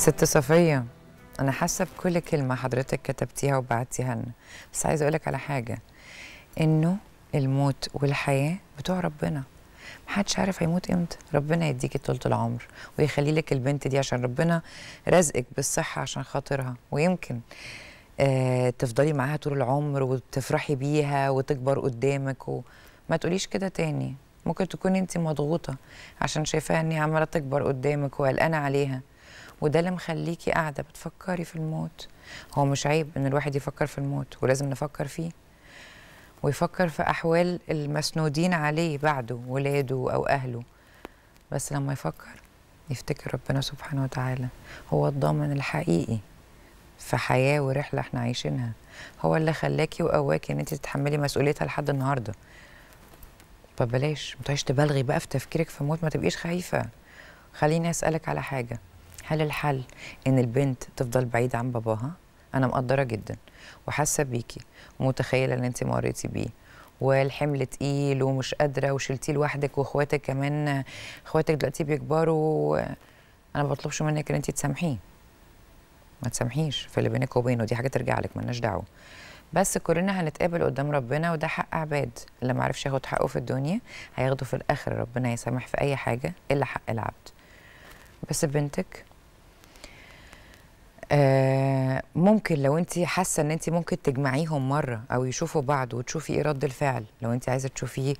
ست صفية أنا حاسة بكل كلمة حضرتك كتبتيها وبعتيها لنا بس عايزة أقولك على حاجة إنه الموت والحياة بتوع ربنا محدش عارف هيموت امتى ربنا يديكي طولة العمر ويخلي لك البنت دي عشان ربنا رزقك بالصحة عشان خاطرها ويمكن آه تفضلي معاها طول العمر وتفرحي بيها وتكبر قدامك وما تقوليش كده تاني ممكن تكوني انت مضغوطة عشان شايفاها ان هي عمالة تكبر قدامك وقلقانة عليها وده اللي مخليكي قاعده بتفكري في الموت هو مش عيب ان الواحد يفكر في الموت ولازم نفكر فيه ويفكر في احوال المسنودين عليه بعده ولاده او اهله بس لما يفكر يفتكر ربنا سبحانه وتعالى هو الضامن الحقيقي في حياه ورحله احنا عايشينها هو اللي خلاكي وقواكي ان انت تتحملي مسؤوليتها لحد النهارده فبلاش ما تبالغي بقى في تفكيرك في موت ما تبقيش خايفه خليني اسالك على حاجه هل الحل ان البنت تفضل بعيده عن باباها انا مقدره جدا وحاسه بيكي ومتخيله ان انت مريتي بيه والحمل تقيل ومش قادره وشلتيه لوحدك واخواتك كمان اخواتك دلوقتي بيكبروا انا ما بطلبش منك ان انت تسامحيه ما تسامحيش في اللي بينك وبينه دي حاجه ترجع لك مالناش دعوه بس كلنا هنتقابل قدام ربنا وده حق عباد اللي ما عرفش ياخد حقه في الدنيا هياخده في الاخر ربنا يسامح في اي حاجه الا حق العبد بس بنتك آه، ممكن لو انت حاسه ان انت ممكن تجمعيهم مره او يشوفوا بعض وتشوفي ايه رد الفعل لو انت عايزه تشوفيه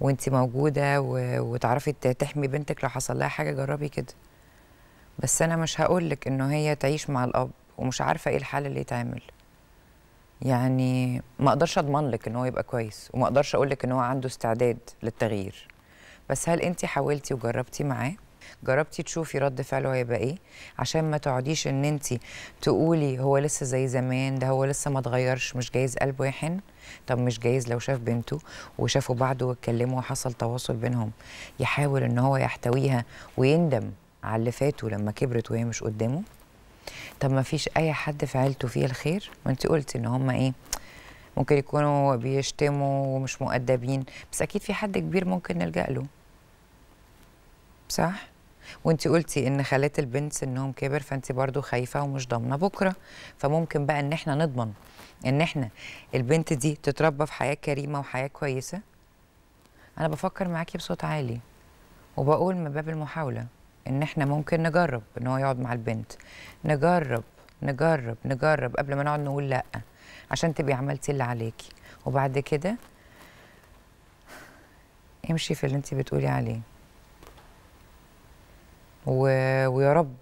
وانت موجوده وتعرفي تحمي بنتك لو حصل لها حاجه جربي كده بس انا مش هقول لك ان هي تعيش مع الاب ومش عارفه ايه الحل اللي يتعمل يعني ما اقدرش اضمن لك ان هو يبقى كويس وما اقدرش اقول لك ان هو عنده استعداد للتغيير بس هل انت حاولتي وجربتي معاه جربتي تشوفي رد فعله هيبقى ايه عشان ما تقعديش ان انت تقولي هو لسه زي زمان ده هو لسه ما اتغيرش مش جايز قلبه يحن طب مش جايز لو شاف بنته وشافوا بعده واتكلموا وحصل تواصل بينهم يحاول ان هو يحتويها ويندم على اللي فاته لما كبرت وهي مش قدامه طب ما فيش اي حد في عيلته فيه الخير ما انت قلتي ان هم ايه ممكن يكونوا بيشتموا ومش مؤدبين بس اكيد في حد كبير ممكن نلجأ له صح وانت قلتي ان خالات البنت سنهم كبر فانت برضو خايفه ومش ضامنه بكره فممكن بقى ان احنا نضمن ان احنا البنت دي تتربى في حياه كريمه وحياه كويسه انا بفكر معاكي بصوت عالي وبقول من باب المحاوله ان احنا ممكن نجرب ان هو يقعد مع البنت نجرب نجرب نجرب قبل ما نقعد نقول لا عشان تبقي عملتي اللي عليكي وبعد كده امشي في اللي انت بتقولي عليه و... ويا رب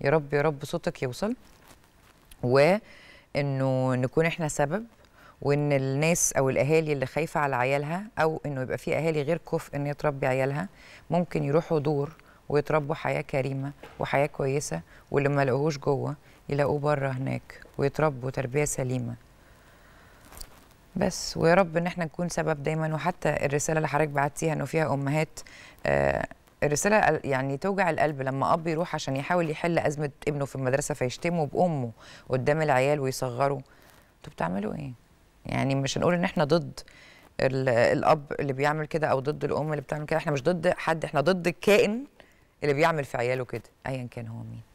يا رب يا رب صوتك يوصل وانه نكون احنا سبب وان الناس او الاهالي اللي خايفه على عيالها او انه يبقى في اهالي غير كفء ان يتربي عيالها ممكن يروحوا دور ويتربوا حياه كريمه وحياه كويسه واللي ما لقوهوش جوه يلاقوه بره هناك ويتربوا تربيه سليمه بس ويا رب ان احنا نكون سبب دايما وحتى الرساله اللي حضرتك بعتيها انه فيها امهات آه الرسالة يعني توجع القلب لما أب يروح عشان يحاول يحل أزمة ابنه في المدرسة فيشتمه بأمه قدام العيال ويصغره أنتوا بتعملوا إيه؟ يعني مش هنقول إن إحنا ضد الأب اللي بيعمل كده أو ضد الأم اللي بتعمل كده إحنا مش ضد حد إحنا ضد الكائن اللي بيعمل في عياله كده أيا كان هو مين